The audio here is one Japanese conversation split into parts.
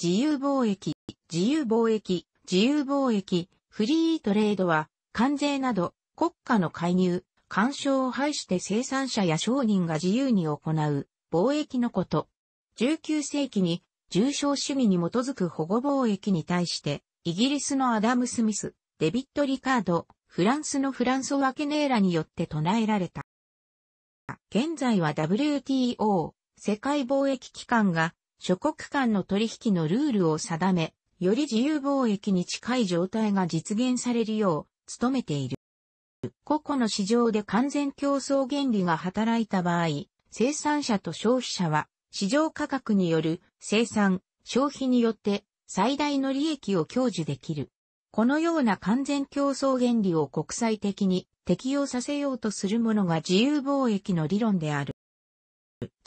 自由貿易、自由貿易、自由貿易、フリートレードは、関税など、国家の介入、干渉を排して生産者や商人が自由に行う、貿易のこと。19世紀に、重症主義に基づく保護貿易に対して、イギリスのアダム・スミス、デビット・リカード、フランスのフランソワケネーラによって唱えられた。現在は WTO、世界貿易機関が諸国間の取引のルールを定め、より自由貿易に近い状態が実現されるよう努めている。個々の市場で完全競争原理が働いた場合、生産者と消費者は市場価格による生産、消費によって最大の利益を享受できる。このような完全競争原理を国際的に適用させようとするものが自由貿易の理論である。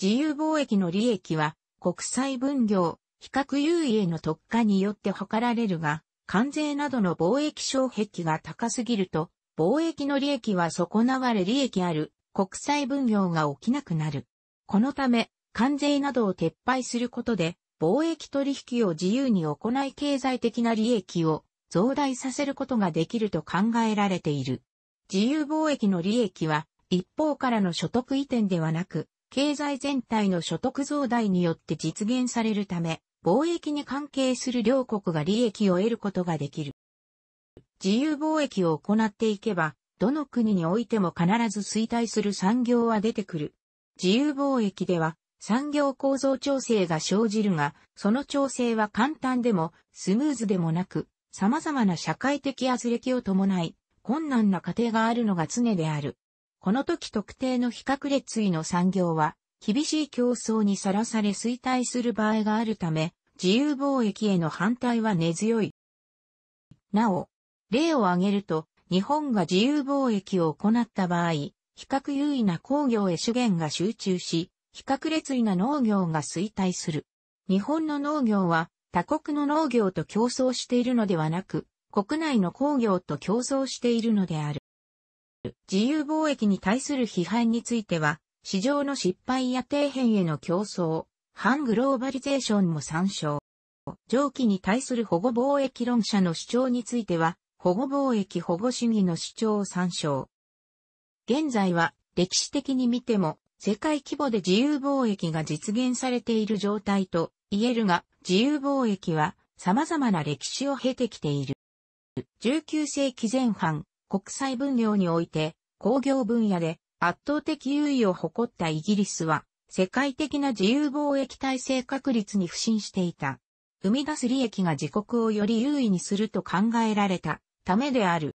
自由貿易の利益は国際分業、比較優位への特化によって図られるが、関税などの貿易障壁が高すぎると、貿易の利益は損なわれ利益ある国際分業が起きなくなる。このため、関税などを撤廃することで、貿易取引を自由に行い経済的な利益を増大させることができると考えられている。自由貿易の利益は、一方からの所得移転ではなく、経済全体の所得増大によって実現されるため、貿易に関係する両国が利益を得ることができる。自由貿易を行っていけば、どの国においても必ず衰退する産業は出てくる。自由貿易では産業構造調整が生じるが、その調整は簡単でもスムーズでもなく、様々な社会的圧力を伴い、困難な過程があるのが常である。この時特定の比較列位の産業は、厳しい競争にさらされ衰退する場合があるため、自由貿易への反対は根強い。なお、例を挙げると、日本が自由貿易を行った場合、比較優位な工業へ資源が集中し、比較列位な農業が衰退する。日本の農業は他国の農業と競争しているのではなく、国内の工業と競争しているのである。自由貿易に対する批判については、市場の失敗や底辺への競争、反グローバリゼーションも参照。上記に対する保護貿易論者の主張については、保護貿易保護主義の主張を参照。現在は歴史的に見ても世界規模で自由貿易が実現されている状態と言えるが、自由貿易は様々な歴史を経てきている。19世紀前半、国際分業において工業分野で圧倒的優位を誇ったイギリスは世界的な自由貿易体制確立に不信していた。生み出す利益が自国をより優位にすると考えられたためである。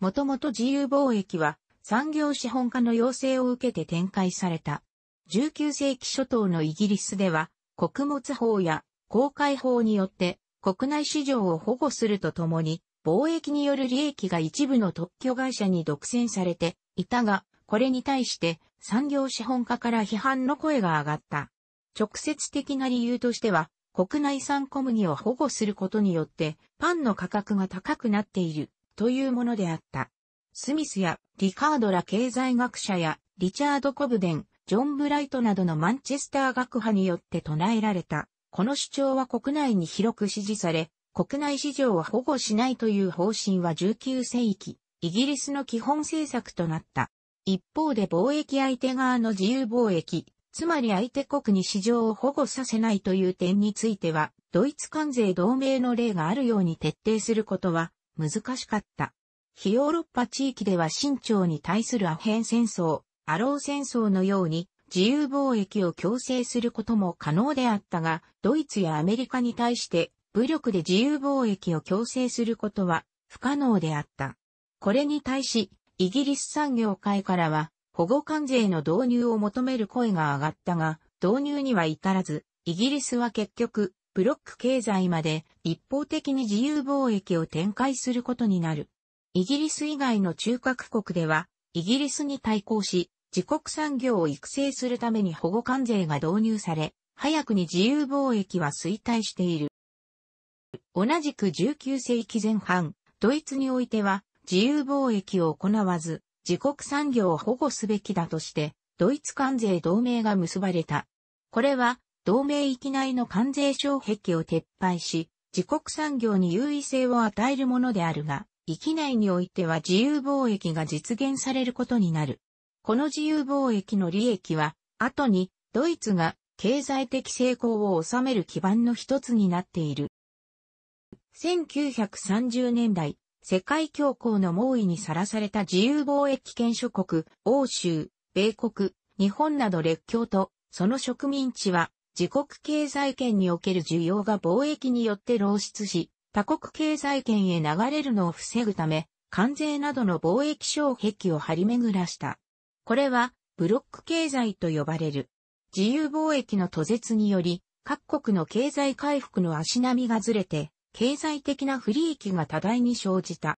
もともと自由貿易は産業資本家の要請を受けて展開された。19世紀初頭のイギリスでは穀物法や公開法によって国内市場を保護するとともに貿易による利益が一部の特許会社に独占されていたが、これに対して産業資本家から批判の声が上がった。直接的な理由としては、国内産小麦を保護することによってパンの価格が高くなっているというものであった。スミスやリカードら経済学者やリチャード・コブデン、ジョン・ブライトなどのマンチェスター学派によって唱えられた。この主張は国内に広く支持され、国内市場を保護しないという方針は19世紀、イギリスの基本政策となった。一方で貿易相手側の自由貿易、つまり相手国に市場を保護させないという点については、ドイツ関税同盟の例があるように徹底することは難しかった。非ヨーロッパ地域では清朝に対するアヘン戦争、アロー戦争のように自由貿易を強制することも可能であったが、ドイツやアメリカに対して武力で自由貿易を強制することは不可能であった。これに対し、イギリス産業界からは保護関税の導入を求める声が上がったが、導入には至らず、イギリスは結局、ブロック経済まで一方的に自由貿易を展開することになる。イギリス以外の中核国では、イギリスに対抗し、自国産業を育成するために保護関税が導入され、早くに自由貿易は衰退している。同じく19世紀前半、ドイツにおいては自由貿易を行わず、自国産業を保護すべきだとして、ドイツ関税同盟が結ばれた。これは、同盟域内の関税障壁を撤廃し、自国産業に優位性を与えるものであるが、域内においては自由貿易が実現されることになる。この自由貿易の利益は、後にドイツが経済的成功を収める基盤の一つになっている。1930年代、世界恐慌の猛威にさらされた自由貿易圏諸国、欧州、米国、日本など列強と、その植民地は、自国経済圏における需要が貿易によって漏出し、他国経済圏へ流れるのを防ぐため、関税などの貿易障壁を張り巡らした。これは、ブロック経済と呼ばれる。自由貿易の途絶により、各国の経済回復の足並みがずれて、経済的な不利益が多大に生じた。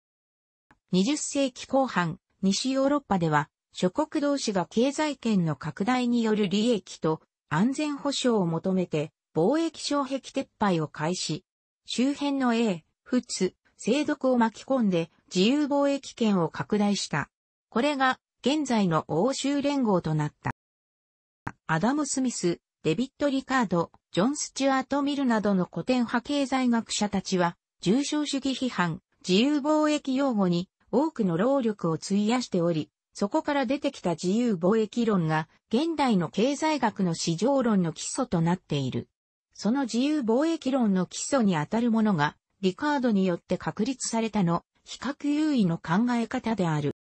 20世紀後半、西ヨーロッパでは、諸国同士が経済圏の拡大による利益と安全保障を求めて、貿易障壁撤廃を開始。周辺の英、仏、制毒を巻き込んで自由貿易圏を拡大した。これが現在の欧州連合となった。アダム・スミス、デビット・リカード、ジョン・スチュアート・ミルなどの古典派経済学者たちは、重症主義批判、自由貿易用語に多くの労力を費やしており、そこから出てきた自由貿易論が現代の経済学の市場論の基礎となっている。その自由貿易論の基礎にあたるものが、リカードによって確立されたの、比較優位の考え方である。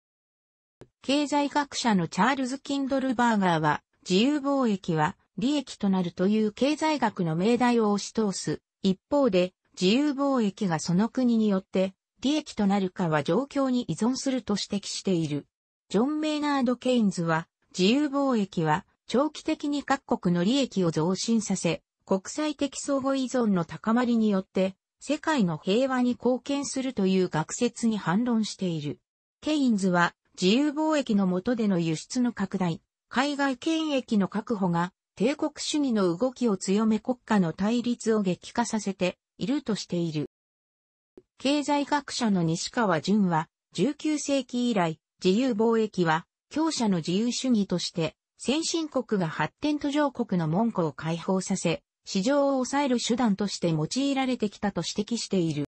経済学者のチャールズ・キンドルバーガーは、自由貿易は利益となるという経済学の命題を押し通す。一方で、自由貿易がその国によって利益となるかは状況に依存すると指摘している。ジョン・メイナード・ケインズは、自由貿易は長期的に各国の利益を増進させ、国際的相互依存の高まりによって、世界の平和に貢献するという学説に反論している。ケインズは、自由貿易の下での輸出の拡大、海外権益の確保が帝国主義の動きを強め国家の対立を激化させているとしている。経済学者の西川淳は、19世紀以来、自由貿易は、強者の自由主義として、先進国が発展途上国の門戸を解放させ、市場を抑える手段として用いられてきたと指摘している。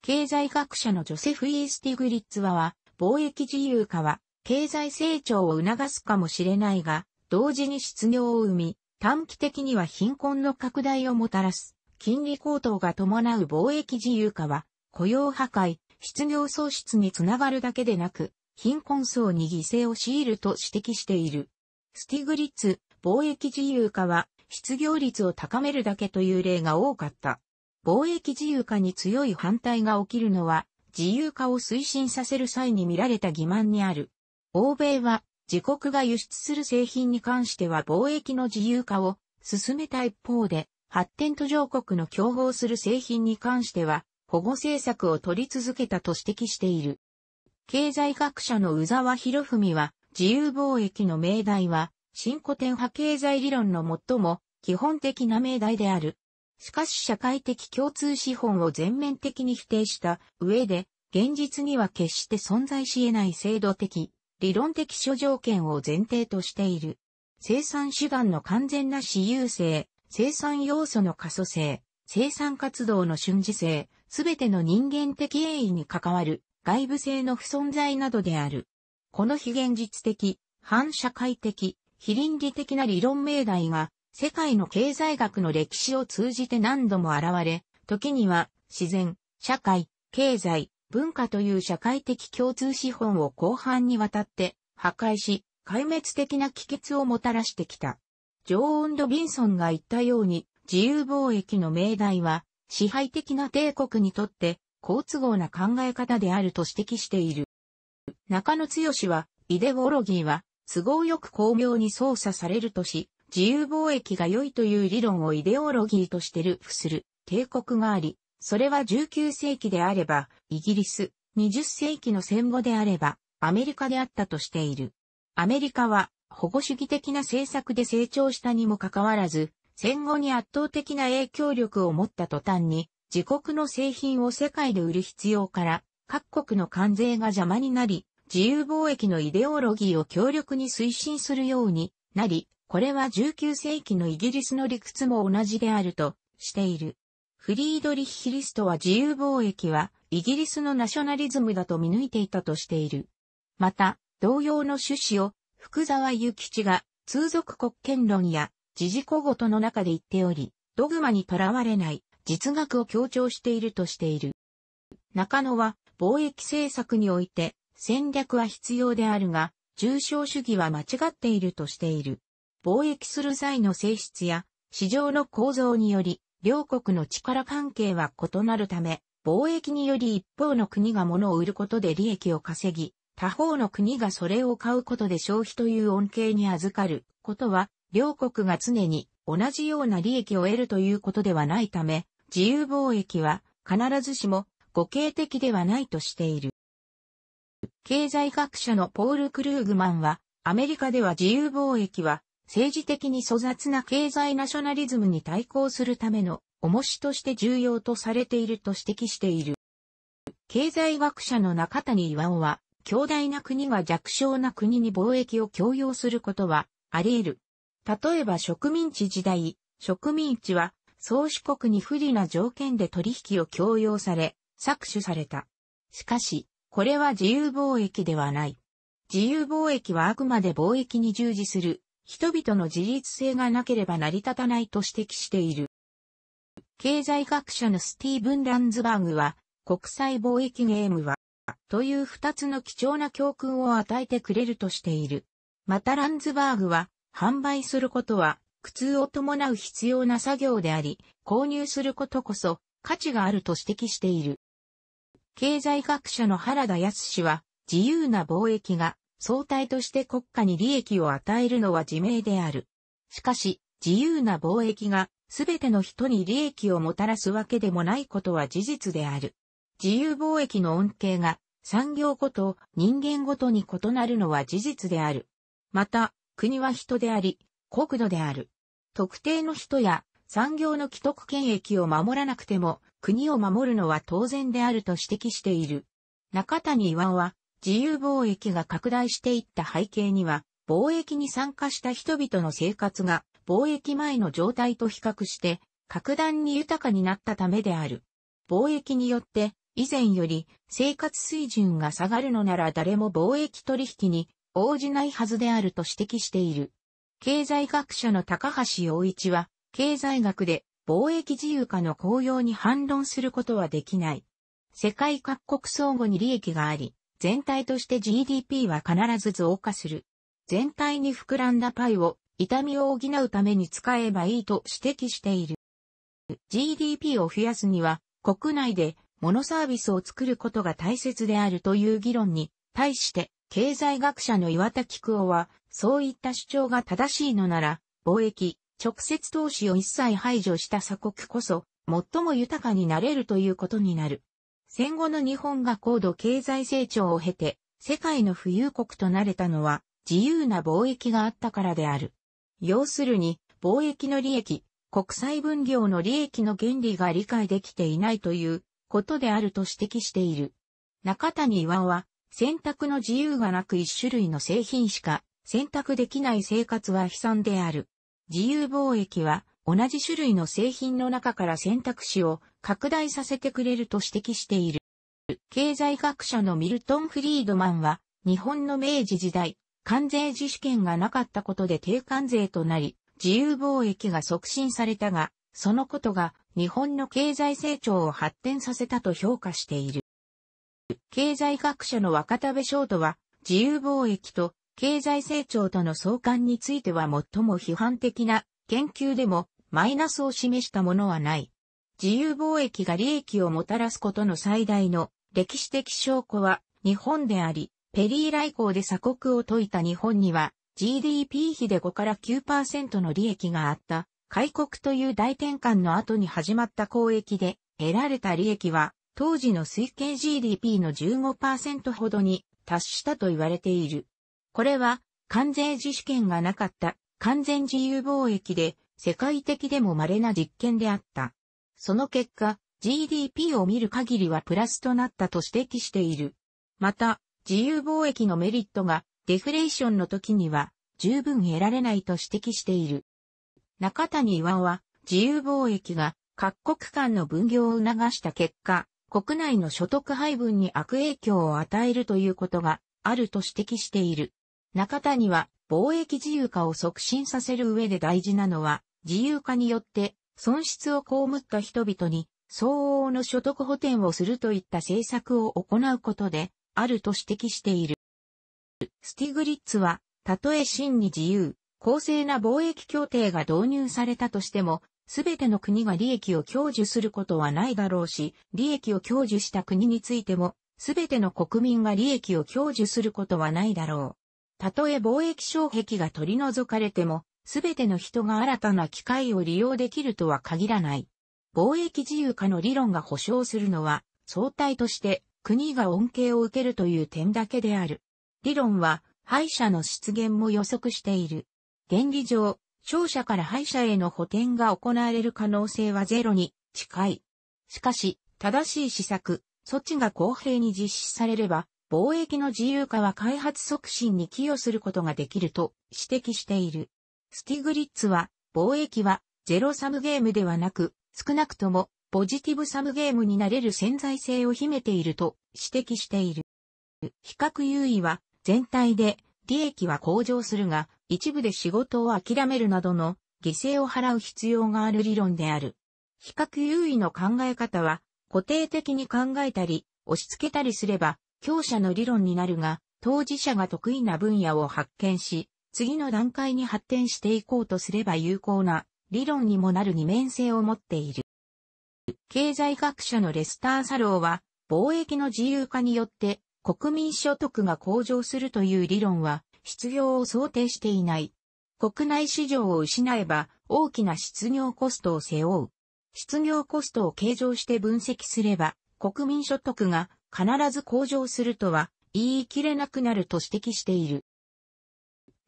経済学者のジョセフ・イースティグリッツはは、貿易自由化は、経済成長を促すかもしれないが、同時に失業を生み、短期的には貧困の拡大をもたらす。金利高騰が伴う貿易自由化は、雇用破壊、失業喪失につながるだけでなく、貧困層に犠牲を強いると指摘している。スティグリッツ、貿易自由化は、失業率を高めるだけという例が多かった。貿易自由化に強い反対が起きるのは、自由化を推進させる際に見られた欺瞞にある。欧米は自国が輸出する製品に関しては貿易の自由化を進めた一方で、発展途上国の競合する製品に関しては、保護政策を取り続けたと指摘している。経済学者の宇沢博文は、自由貿易の命題は、新古典派経済理論の最も基本的な命題である。しかし社会的共通資本を全面的に否定した上で、現実には決して存在し得ない制度的理論的諸条件を前提としている。生産手段の完全な私有性、生産要素の可塑性、生産活動の瞬時性、すべての人間的栄意に関わる外部性の不存在などである。この非現実的、反社会的、非倫理的な理論命題が世界の経済学の歴史を通じて何度も現れ、時には自然、社会、経済、文化という社会的共通資本を広範にわたって破壊し、壊滅的な帰結をもたらしてきた。ジョー・オンド・ビンソンが言ったように、自由貿易の命題は、支配的な帝国にとって、好都合な考え方であると指摘している。中野剛は、イデオロギーは、都合よく巧妙に操作されるとし、自由貿易が良いという理論をイデオロギーとしてルフする帝国があり、それは19世紀であれば、イギリス、20世紀の戦後であれば、アメリカであったとしている。アメリカは、保護主義的な政策で成長したにもかかわらず、戦後に圧倒的な影響力を持った途端に、自国の製品を世界で売る必要から、各国の関税が邪魔になり、自由貿易のイデオロギーを強力に推進するようになり、これは19世紀のイギリスの理屈も同じであるとしている。フリードリッヒ・リストは自由貿易はイギリスのナショナリズムだと見抜いていたとしている。また、同様の趣旨を福沢諭吉が通俗国権論や時事小言の中で言っており、ドグマにとらわれない実学を強調しているとしている。中野は貿易政策において戦略は必要であるが、重症主義は間違っているとしている。貿易する際の性質や市場の構造により両国の力関係は異なるため、貿易により一方の国が物を売ることで利益を稼ぎ、他方の国がそれを買うことで消費という恩恵に預かることは、両国が常に同じような利益を得るということではないため、自由貿易は必ずしも互形的ではないとしている。経済学者のポール・クルーグマンは、アメリカでは自由貿易は政治的に粗雑な経済ナショナリズムに対抗するための重しとして重要とされていると指摘している。経済学者の中谷岩尾は、強大な国が弱小な国に貿易を強要することはあり得る。例えば植民地時代、植民地は宗主国に不利な条件で取引を強要され、搾取された。しかし、これは自由貿易ではない。自由貿易はあくまで貿易に従事する人々の自立性がなければ成り立たないと指摘している。経済学者のスティーブン・ランズバーグは、国際貿易ゲームは、という二つの貴重な教訓を与えてくれるとしている。またランズバーグは、販売することは、苦痛を伴う必要な作業であり、購入することこそ、価値があると指摘している。経済学者の原田康氏は、自由な貿易が総体として国家に利益を与えるのは自明である。しかし、自由な貿易がすべての人に利益をもたらすわけでもないことは事実である。自由貿易の恩恵が産業ごと人間ごとに異なるのは事実である。また、国は人であり、国土である。特定の人や産業の既得権益を守らなくても国を守るのは当然であると指摘している。中谷岩は自由貿易が拡大していった背景には、貿易に参加した人々の生活が貿易前の状態と比較して格段に豊かになったためである。貿易によって以前より生活水準が下がるのなら誰も貿易取引に応じないはずであると指摘している。経済学者の高橋洋一は、経済学で貿易自由化の効用に反論することはできない。世界各国相互に利益があり、全体として GDP は必ず増加する。全体に膨らんだパイを痛みを補うために使えばいいと指摘している。GDP を増やすには国内でモノサービスを作ることが大切であるという議論に対して経済学者の岩田菊夫はそういった主張が正しいのなら貿易、直接投資を一切排除した鎖国こそ最も豊かになれるということになる。戦後の日本が高度経済成長を経て、世界の富裕国となれたのは、自由な貿易があったからである。要するに、貿易の利益、国際分業の利益の原理が理解できていないということであると指摘している。中谷岩は、選択の自由がなく一種類の製品しか選択できない生活は悲惨である。自由貿易は同じ種類の製品の中から選択肢を拡大させてくれると指摘している。経済学者のミルトン・フリードマンは、日本の明治時代、関税自主権がなかったことで低関税となり、自由貿易が促進されたが、そのことが日本の経済成長を発展させたと評価している。経済学者の若田部翔とは、自由貿易と経済成長との相関については最も批判的な研究でもマイナスを示したものはない。自由貿易が利益をもたらすことの最大の歴史的証拠は日本であり、ペリー来航で鎖国を解いた日本には GDP 比で5から9%の利益があった。開国という大転換の後に始まった交易で得られた利益は当時の推計 GDP の15%ほどに達したと言われている。これは関税自主権がなかった完全自由貿易で世界的でも稀な実験であった。その結果、GDP を見る限りはプラスとなったと指摘している。また、自由貿易のメリットがデフレーションの時には十分得られないと指摘している。中谷岩は自由貿易が各国間の分業を促した結果、国内の所得配分に悪影響を与えるということがあると指摘している。中谷は貿易自由化を促進させる上で大事なのは自由化によって損失を被った人々に相応の所得補填をするといった政策を行うことで、あると指摘している。スティグリッツは、たとえ真に自由、公正な貿易協定が導入されたとしても、すべての国が利益を享受することはないだろうし、利益を享受した国についても、すべての国民が利益を享受することはないだろう。たとえ貿易障壁が取り除かれても、すべての人が新たな機会を利用できるとは限らない。貿易自由化の理論が保障するのは、相対として国が恩恵を受けるという点だけである。理論は、敗者の出現も予測している。原理上、勝者から敗者への補填が行われる可能性はゼロに近い。しかし、正しい施策、措置が公平に実施されれば、貿易の自由化は開発促進に寄与することができると指摘している。スティグリッツは、貿易はゼロサムゲームではなく、少なくともポジティブサムゲームになれる潜在性を秘めていると指摘している。比較優位は全体で利益は向上するが、一部で仕事を諦めるなどの犠牲を払う必要がある理論である。比較優位の考え方は固定的に考えたり、押し付けたりすれば、強者の理論になるが、当事者が得意な分野を発見し、次の段階に発展していこうとすれば有効な理論にもなる二面性を持っている。経済学者のレスター・サローは、貿易の自由化によって国民所得が向上するという理論は、失業を想定していない。国内市場を失えば大きな失業コストを背負う。失業コストを計上して分析すれば、国民所得が必ず向上するとは言い切れなくなると指摘している。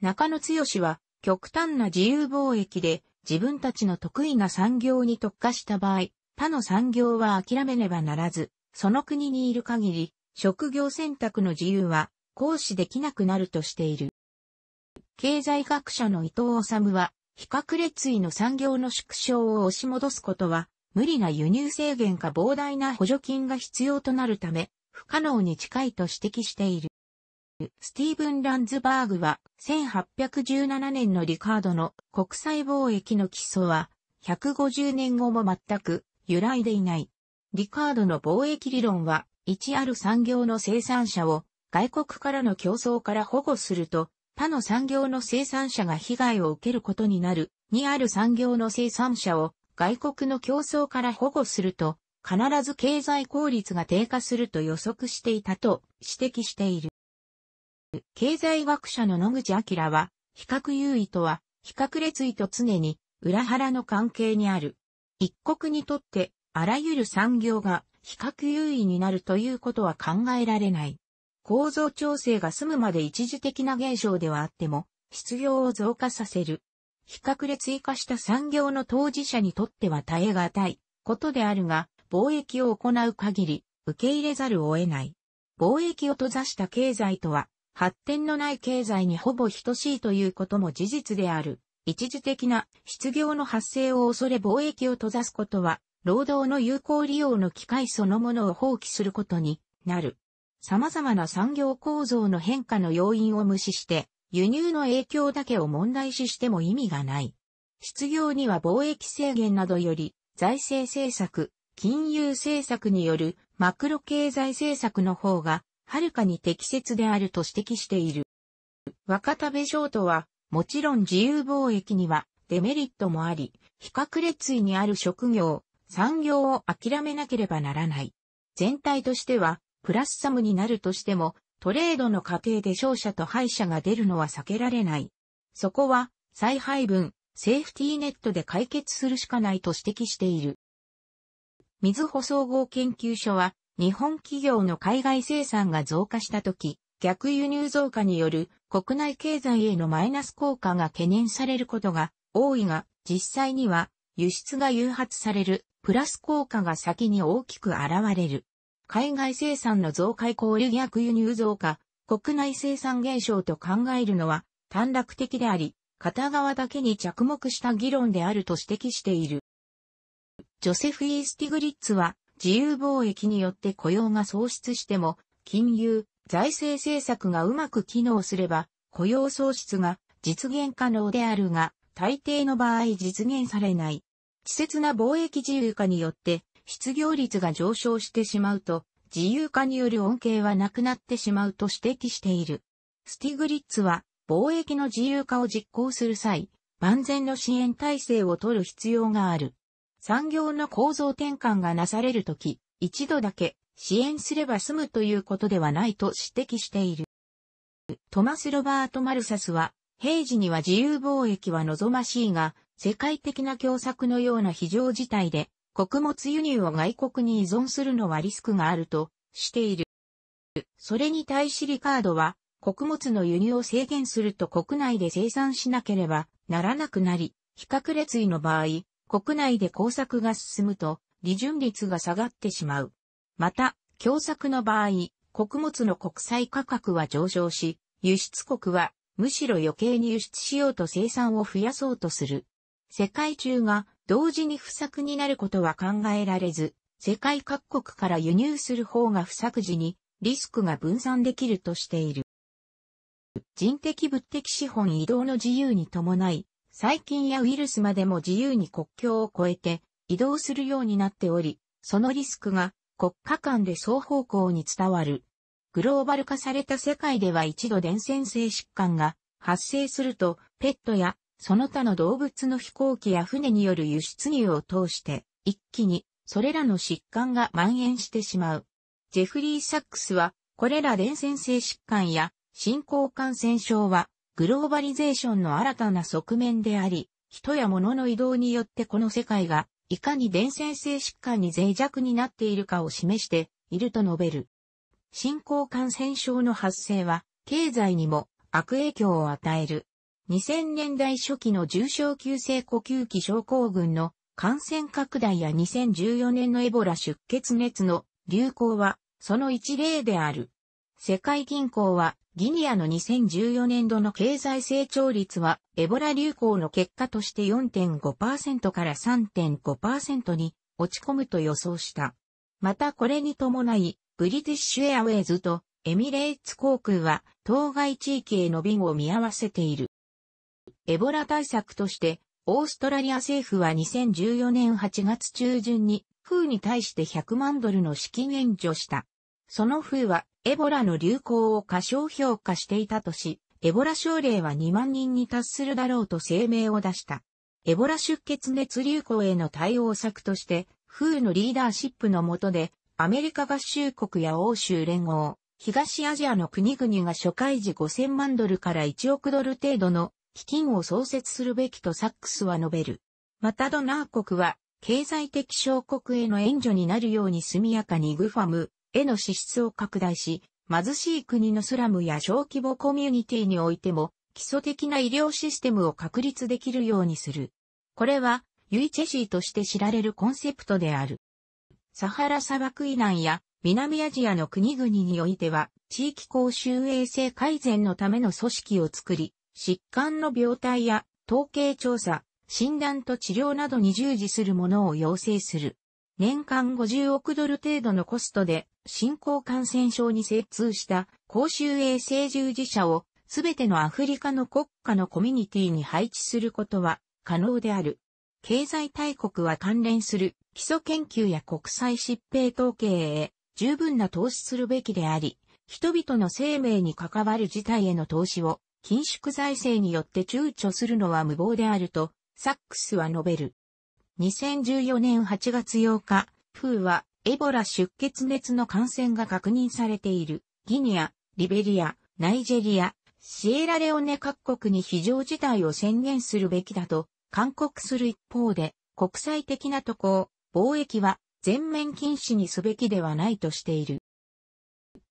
中野剛は、極端な自由貿易で、自分たちの得意な産業に特化した場合、他の産業は諦めねばならず、その国にいる限り、職業選択の自由は行使できなくなるとしている。経済学者の伊藤治は、比較列位の産業の縮小を押し戻すことは、無理な輸入制限か膨大な補助金が必要となるため、不可能に近いと指摘している。スティーブン・ランズバーグは、1817年のリカードの国際貿易の基礎は、150年後も全く揺らいでいない。リカードの貿易理論は、一ある産業の生産者を外国からの競争から保護すると、他の産業の生産者が被害を受けることになる。二ある産業の生産者を外国の競争から保護すると、必ず経済効率が低下すると予測していたと指摘している。経済学者の野口明は、比較優位とは、比較列位と常に裏腹の関係にある。一国にとって、あらゆる産業が比較優位になるということは考えられない。構造調整が済むまで一時的な現象ではあっても、失業を増加させる。比較列位化した産業の当事者にとっては耐え難いことであるが、貿易を行う限り、受け入れざるを得ない。貿易を閉ざした経済とは、発展のない経済にほぼ等しいということも事実である。一時的な失業の発生を恐れ貿易を閉ざすことは、労働の有効利用の機会そのものを放棄することになる。様々な産業構造の変化の要因を無視して、輸入の影響だけを問題視しても意味がない。失業には貿易制限などより、財政政策、金融政策によるマクロ経済政策の方がはるかに適切であると指摘している。若田部省とは、もちろん自由貿易にはデメリットもあり、比較列位にある職業、産業を諦めなければならない。全体としては、プラスサムになるとしても、トレードの過程で勝者と敗者が出るのは避けられない。そこは、再配分、セーフティーネットで解決するしかないと指摘している。水保総合研究所は、日本企業の海外生産が増加した時、逆輸入増加による国内経済へのマイナス効果が懸念されることが多いが、実際には輸出が誘発されるプラス効果が先に大きく現れる。海外生産の増加イコール逆輸入増加、国内生産減少と考えるのは短絡的であり、片側だけに着目した議論であると指摘している。ジョセフ・イースティグリッツは、自由貿易によって雇用が創出しても、金融、財政政策がうまく機能すれば、雇用創出が実現可能であるが、大抵の場合実現されない。稚拙な貿易自由化によって、失業率が上昇してしまうと、自由化による恩恵はなくなってしまうと指摘している。スティグリッツは、貿易の自由化を実行する際、万全の支援体制を取る必要がある。産業の構造転換がなされるとき、一度だけ支援すれば済むということではないと指摘している。トマス・ロバート・マルサスは、平時には自由貿易は望ましいが、世界的な共作のような非常事態で、穀物輸入を外国に依存するのはリスクがあるとしている。それに対しリカードは、穀物の輸入を制限すると国内で生産しなければならなくなり、比較列位の場合、国内で工作が進むと、利潤率が下がってしまう。また、共作の場合、穀物の国際価格は上昇し、輸出国はむしろ余計に輸出しようと生産を増やそうとする。世界中が同時に不作になることは考えられず、世界各国から輸入する方が不作時にリスクが分散できるとしている。人的物的資本移動の自由に伴い、細菌やウイルスまでも自由に国境を越えて移動するようになっており、そのリスクが国家間で双方向に伝わる。グローバル化された世界では一度伝染性疾患が発生すると、ペットやその他の動物の飛行機や船による輸出入を通して、一気にそれらの疾患が蔓延してしまう。ジェフリー・サックスは、これら伝染性疾患や進行感染症はグローバリゼーションの新たな側面であり、人や物の移動によってこの世界が、いかに伝染性疾患に脆弱になっているかを示していると述べる。新興感染症の発生は、経済にも悪影響を与える。2000年代初期の重症急性呼吸器症候群の感染拡大や2014年のエボラ出血熱の流行は、その一例である。世界銀行は、ギニアの2014年度の経済成長率は、エボラ流行の結果として4.5%から3.5%に落ち込むと予想した。またこれに伴い、ブリティッシュエアウェイズとエミレーツ航空は当該地域への便を見合わせている。エボラ対策として、オーストラリア政府は2014年8月中旬に、風に対して100万ドルの資金援助した。その風はエボラの流行を過小評価していたとし、エボラ症例は2万人に達するだろうと声明を出した。エボラ出血熱流行への対応策として、フーのリーダーシップの下で、アメリカ合衆国や欧州連合、東アジアの国々が初回時5000万ドルから1億ドル程度の基金を創設するべきとサックスは述べる。またドナー国は、経済的小国への援助になるように速やかにグファム、への支出を拡大し、貧しい国のスラムや小規模コミュニティにおいても、基礎的な医療システムを確立できるようにする。これは、ユイチェシーとして知られるコンセプトである。サハラ砂漠以南や南アジアの国々においては、地域公衆衛生改善のための組織を作り、疾患の病態や統計調査、診断と治療などに従事するものを要請する。年間50億ドル程度のコストで新興感染症に精通した公衆衛生従事者をすべてのアフリカの国家のコミュニティに配置することは可能である。経済大国は関連する基礎研究や国際疾病統計へ十分な投資するべきであり、人々の生命に関わる事態への投資を緊縮財政によって躊躇するのは無謀であると、サックスは述べる。2014年8月8日、フーはエボラ出血熱の感染が確認されているギニア、リベリア、ナイジェリア、シエラレオネ各国に非常事態を宣言するべきだと勧告する一方で、国際的な渡航、貿易は全面禁止にすべきではないとしている。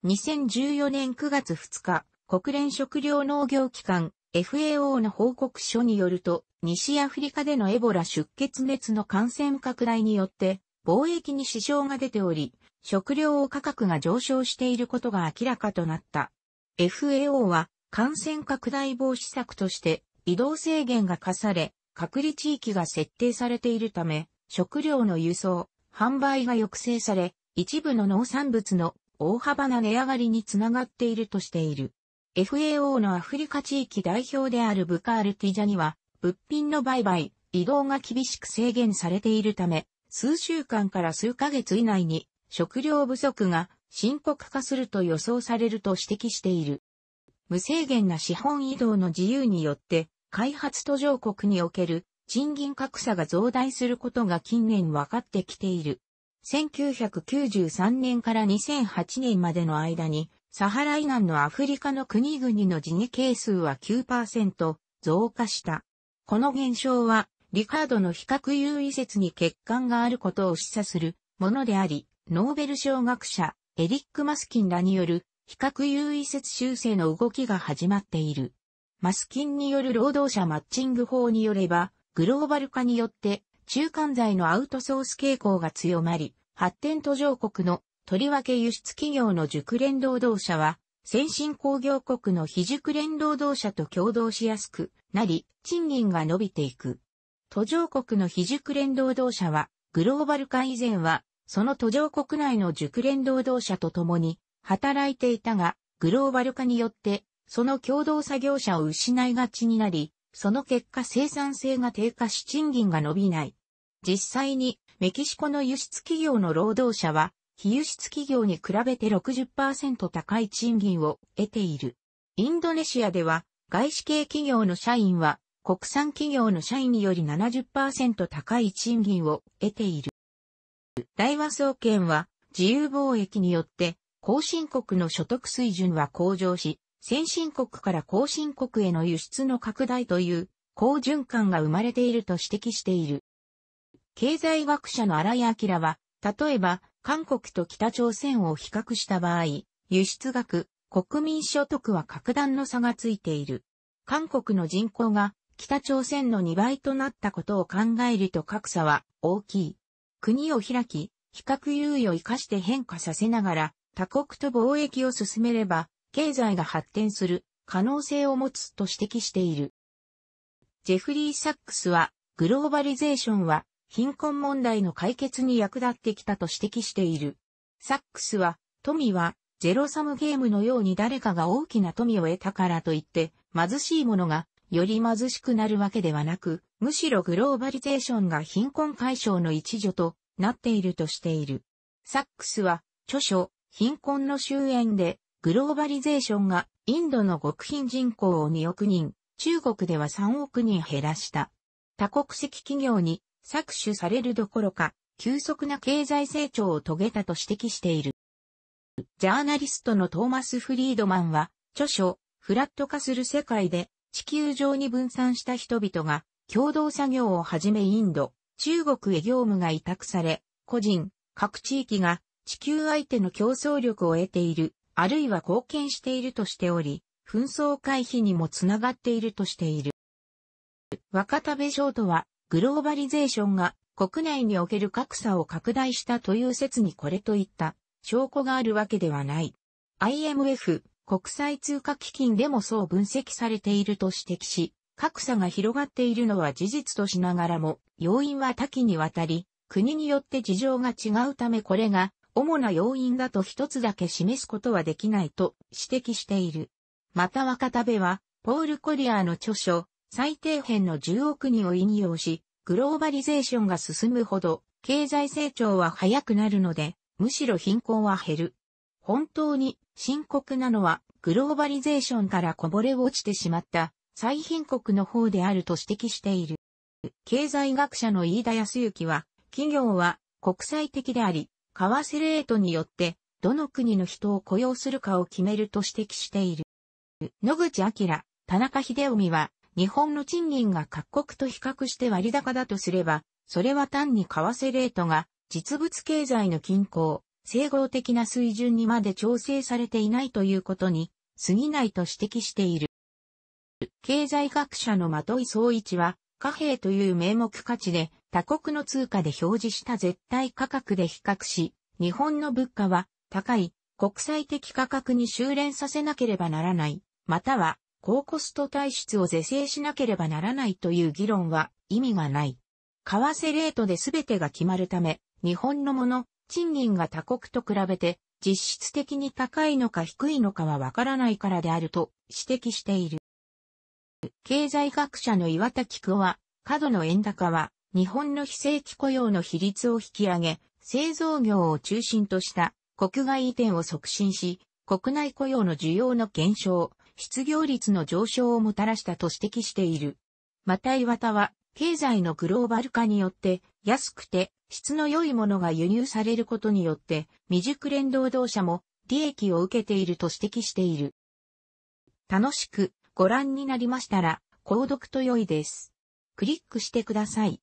2014年9月2日、国連食糧農業機関 FAO の報告書によると、西アフリカでのエボラ出血熱の感染拡大によって、貿易に支障が出ており、食料価格が上昇していることが明らかとなった。FAO は感染拡大防止策として移動制限が課され、隔離地域が設定されているため、食料の輸送、販売が抑制され、一部の農産物の大幅な値上がりにつながっているとしている。FAO のアフリカ地域代表であるブカールティジャには、物品の売買、移動が厳しく制限されているため、数週間から数ヶ月以内に食料不足が深刻化すると予想されると指摘している。無制限な資本移動の自由によって、開発途上国における賃金格差が増大することが近年分かってきている。1993年から2008年までの間に、サハラ以南のアフリカの国々の時事係数は9%増加した。この現象は、リカードの比較優位説に欠陥があることを示唆するものであり、ノーベル賞学者、エリック・マスキンらによる比較優位説修正の動きが始まっている。マスキンによる労働者マッチング法によれば、グローバル化によって中間材のアウトソース傾向が強まり、発展途上国のとりわけ輸出企業の熟練労働者は、先進工業国の非熟練労働者と共同しやすくなり、賃金が伸びていく。途上国の非熟練労働者は、グローバル化以前は、その途上国内の熟練労働者と共に働いていたが、グローバル化によって、その共同作業者を失いがちになり、その結果生産性が低下し賃金が伸びない。実際に、メキシコの輸出企業の労働者は、非輸出企業に比べて60%高い賃金を得ている。インドネシアでは、外資系企業の社員は、国産企業の社員より70%高い賃金を得ている。大和総研は、自由貿易によって、後進国の所得水準は向上し、先進国から後進国への輸出の拡大という、好循環が生まれていると指摘している。経済学者の荒井明は、例えば、韓国と北朝鮮を比較した場合、輸出額、国民所得は格段の差がついている。韓国の人口が北朝鮮の2倍となったことを考えると格差は大きい。国を開き、比較優位を生かして変化させながら、他国と貿易を進めれば、経済が発展する可能性を持つと指摘している。ジェフリー・サックスは、グローバリゼーションは貧困問題の解決に役立ってきたと指摘している。サックスは、富は、ゼロサムゲームのように誰かが大きな富を得たからといって、貧しい者が、より貧しくなるわけではなく、むしろグローバリゼーションが貧困解消の一助となっているとしている。サックスは、著書、貧困の終焉で、グローバリゼーションがインドの極貧人口を2億人、中国では3億人減らした。多国籍企業に搾取されるどころか、急速な経済成長を遂げたと指摘している。ジャーナリストのトーマス・フリードマンは、著書、フラット化する世界で、地球上に分散した人々が、共同作業をはじめインド、中国へ業務が委託され、個人、各地域が地球相手の競争力を得ている、あるいは貢献しているとしており、紛争回避にもつながっているとしている。若田部長とは、グローバリゼーションが国内における格差を拡大したという説にこれといった証拠があるわけではない。IMF 国際通貨基金でもそう分析されていると指摘し、格差が広がっているのは事実としながらも、要因は多岐にわたり、国によって事情が違うためこれが主な要因だと一つだけ示すことはできないと指摘している。また若田部は、ポール・コリアーの著書、最底辺の10億人を引用し、グローバリゼーションが進むほど、経済成長は早くなるので、むしろ貧困は減る。本当に深刻なのは、グローバリゼーションからこぼれ落ちてしまった、最貧国の方であると指摘している。経済学者の飯田康幸は、企業は国際的であり、為替レートによって、どの国の人を雇用するかを決めると指摘している。野口明、田中秀臣は、日本の賃金が各国と比較して割高だとすれば、それは単に為替レートが実物経済の均衡、整合的な水準にまで調整されていないということに過ぎないと指摘している。経済学者の的井総一は、貨幣という名目価値で他国の通貨で表示した絶対価格で比較し、日本の物価は高い国際的価格に修練させなければならない、または高コスト体質を是正しなければならないという議論は意味がない。為替レートで全てが決まるため、日本のもの、賃金が他国と比べて実質的に高いのか低いのかはわからないからであると指摘している。経済学者の岩田菊は、過度の円高は日本の非正規雇用の比率を引き上げ、製造業を中心とした国外移転を促進し、国内雇用の需要の減少、失業率の上昇をもたらしたと指摘している。また岩田は、経済のグローバル化によって、安くて質の良いものが輸入されることによって、未熟練労働者も利益を受けていると指摘している。楽しくご覧になりましたら、購読と良いです。クリックしてください。